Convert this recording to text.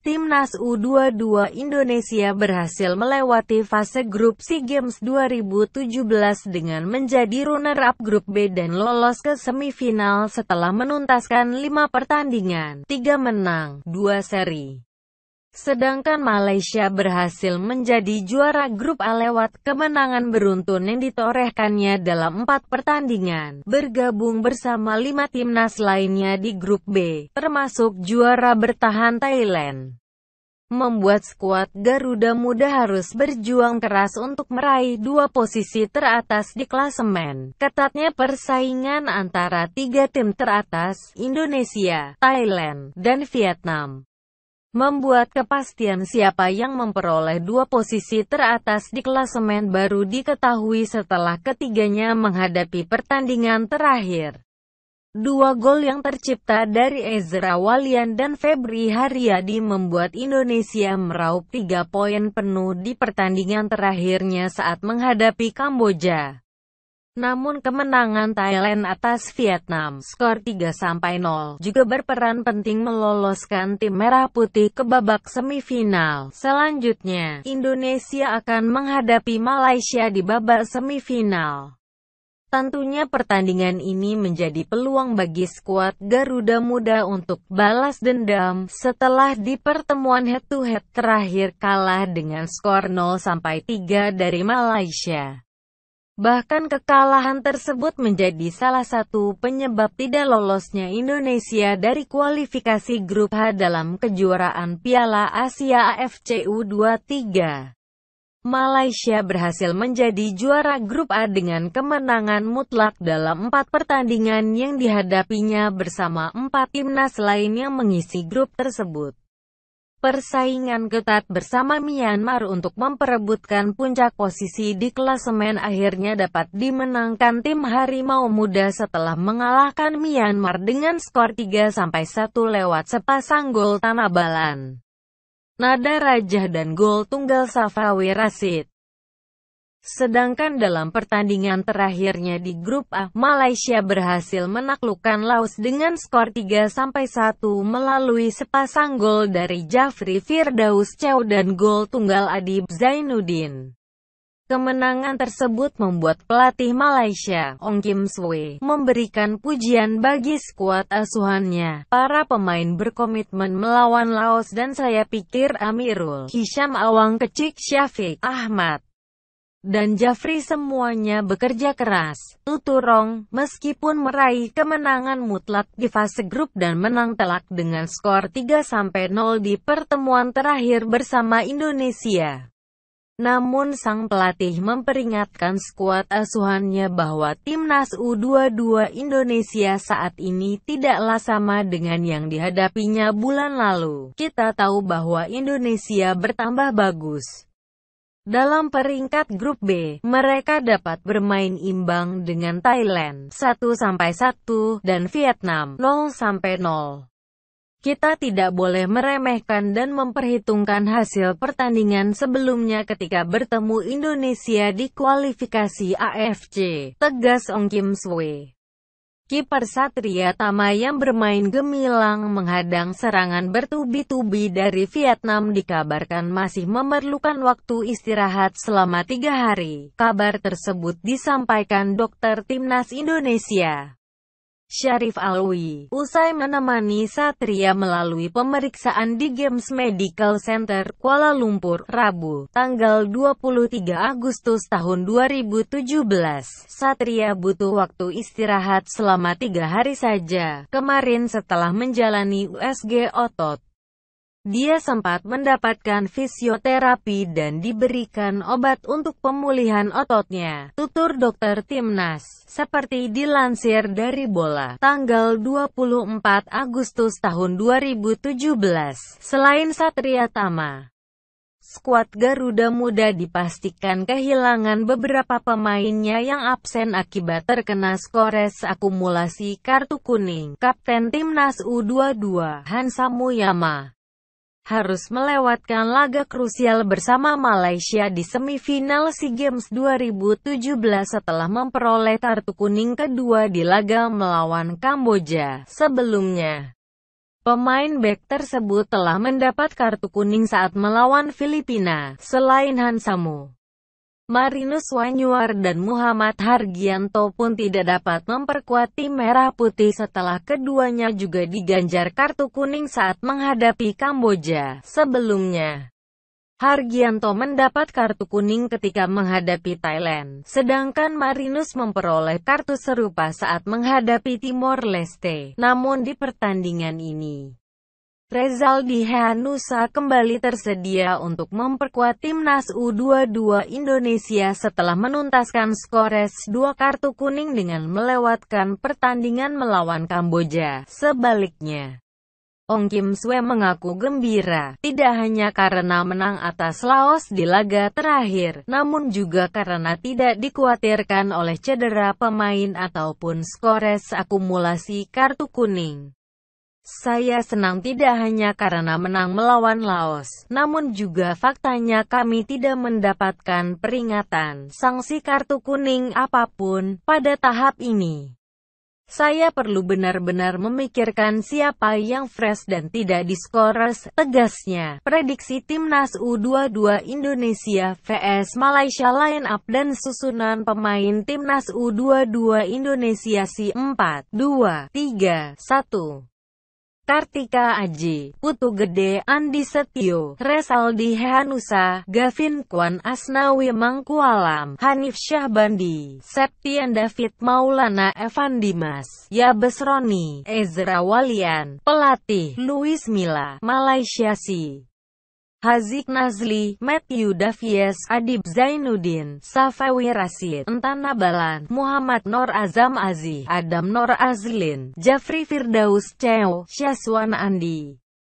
Timnas U22 Indonesia berhasil melewati fase grup SEA Games 2017 dengan menjadi runner-up grup B dan lolos ke semifinal setelah menuntaskan 5 pertandingan, 3 menang, 2 seri. Sedangkan Malaysia berhasil menjadi juara grup A lewat kemenangan beruntun yang ditorehkannya dalam empat pertandingan, bergabung bersama lima timnas lainnya di grup B, termasuk juara bertahan Thailand. Membuat skuad Garuda Muda harus berjuang keras untuk meraih dua posisi teratas di klasemen. Ketatnya persaingan antara tiga tim teratas, Indonesia, Thailand, dan Vietnam membuat kepastian siapa yang memperoleh dua posisi teratas di klasemen baru diketahui setelah ketiganya menghadapi pertandingan terakhir. Dua gol yang tercipta dari Ezra Walian dan Febri Haryadi membuat Indonesia meraup tiga poin penuh di pertandingan terakhirnya saat menghadapi Kamboja. Namun kemenangan Thailand atas Vietnam skor 3-0 juga berperan penting meloloskan tim merah putih ke babak semifinal. Selanjutnya, Indonesia akan menghadapi Malaysia di babak semifinal. Tentunya pertandingan ini menjadi peluang bagi skuad Garuda Muda untuk balas dendam setelah di pertemuan head-to-head -head terakhir kalah dengan skor 0-3 dari Malaysia. Bahkan kekalahan tersebut menjadi salah satu penyebab tidak lolosnya Indonesia dari kualifikasi grup H dalam kejuaraan Piala Asia AFC U23. Malaysia berhasil menjadi juara grup A dengan kemenangan mutlak dalam empat pertandingan yang dihadapinya bersama empat timnas lain yang mengisi grup tersebut. Persaingan ketat bersama Myanmar untuk memperebutkan puncak posisi di klasemen akhirnya dapat dimenangkan tim Harimau Muda setelah mengalahkan Myanmar dengan skor 3-1 lewat sepasang gol tanabalan, Nada Rajah dan gol tunggal Safawi Rasid. Sedangkan dalam pertandingan terakhirnya di grup A, Malaysia berhasil menaklukkan Laos dengan skor 3-1 melalui sepasang gol dari Jafri Firdaus Chow dan gol tunggal Adib Zainuddin. Kemenangan tersebut membuat pelatih Malaysia, Ong Kim Swee, memberikan pujian bagi skuad asuhannya. Para pemain berkomitmen melawan Laos dan saya pikir Amirul, Hisham Awang Kecik Syafiq, Ahmad, dan Jafri semuanya bekerja keras. Tuturong, meskipun meraih kemenangan mutlak di fase grup dan menang telak dengan skor 3-0 di pertemuan terakhir bersama Indonesia. Namun sang pelatih memperingatkan skuad asuhannya bahwa timnas U22 Indonesia saat ini tidaklah sama dengan yang dihadapinya bulan lalu. Kita tahu bahwa Indonesia bertambah bagus. Dalam peringkat grup B, mereka dapat bermain imbang dengan Thailand 1-1 dan Vietnam 0-0. Kita tidak boleh meremehkan dan memperhitungkan hasil pertandingan sebelumnya ketika bertemu Indonesia di kualifikasi AFC, tegas Ong Kim Swe. Kiper Satria Tama yang bermain gemilang menghadang serangan bertubi-tubi dari Vietnam dikabarkan masih memerlukan waktu istirahat selama tiga hari. Kabar tersebut disampaikan dokter timnas Indonesia. Syarif Alwi, usai menemani Satria melalui pemeriksaan di Games Medical Center, Kuala Lumpur, Rabu, tanggal 23 Agustus tahun 2017. Satria butuh waktu istirahat selama tiga hari saja, kemarin setelah menjalani USG otot. Dia sempat mendapatkan fisioterapi dan diberikan obat untuk pemulihan ototnya, tutur dokter Timnas, seperti dilansir dari Bola, tanggal 24 Agustus tahun 2017. Selain Satria Tama, skuad Garuda Muda dipastikan kehilangan beberapa pemainnya yang absen akibat terkena skores akumulasi kartu kuning. Kapten Timnas U22, Hansa Muyama, harus melewatkan laga krusial bersama Malaysia di semifinal SEA Games 2017 setelah memperoleh kartu kuning kedua di laga melawan Kamboja. Sebelumnya, Pemain back tersebut telah mendapat kartu kuning saat melawan Filipina, selain Hansamu. Marinus Wanyuar dan Muhammad Hargianto pun tidak dapat memperkuat tim Merah Putih setelah keduanya juga diganjar kartu kuning saat menghadapi Kamboja. Sebelumnya, Hargianto mendapat kartu kuning ketika menghadapi Thailand, sedangkan Marinus memperoleh kartu serupa saat menghadapi Timor Leste. Namun di pertandingan ini, Rezaldi Hanusa kembali tersedia untuk memperkuat timnas U22 Indonesia setelah menuntaskan skores dua kartu kuning dengan melewatkan pertandingan melawan Kamboja. Sebaliknya, Ong Kim Swe mengaku gembira, tidak hanya karena menang atas Laos di laga terakhir, namun juga karena tidak dikhawatirkan oleh cedera pemain ataupun skores akumulasi kartu kuning. Saya senang tidak hanya karena menang melawan Laos, namun juga faktanya kami tidak mendapatkan peringatan, sanksi kartu kuning apapun, pada tahap ini. Saya perlu benar-benar memikirkan siapa yang fresh dan tidak di scores, tegasnya. Prediksi Timnas U22 Indonesia vs Malaysia line-up dan susunan pemain Timnas U22 Indonesia si 4, 2, 3, 1. Kartika Aji, Putu Gede, Andi Setio, Resaldi Hanusa, Gavin Kwan Asnawi Mangkualam, Hanif Syahbandi, Septian David Maulana Evan Dimas, Yabes Roni, Ezra Walian, Pelatih, Luis Mila, Malaysia Si. Hazik Nazli, Matthew Davies, Adib Zainuddin, Safawi Rasid, Entana Balan, Muhammad Nor Azam Aziz, Adam Nor Azlin, Jafri Firdaus Ceo, Syaswan Andi.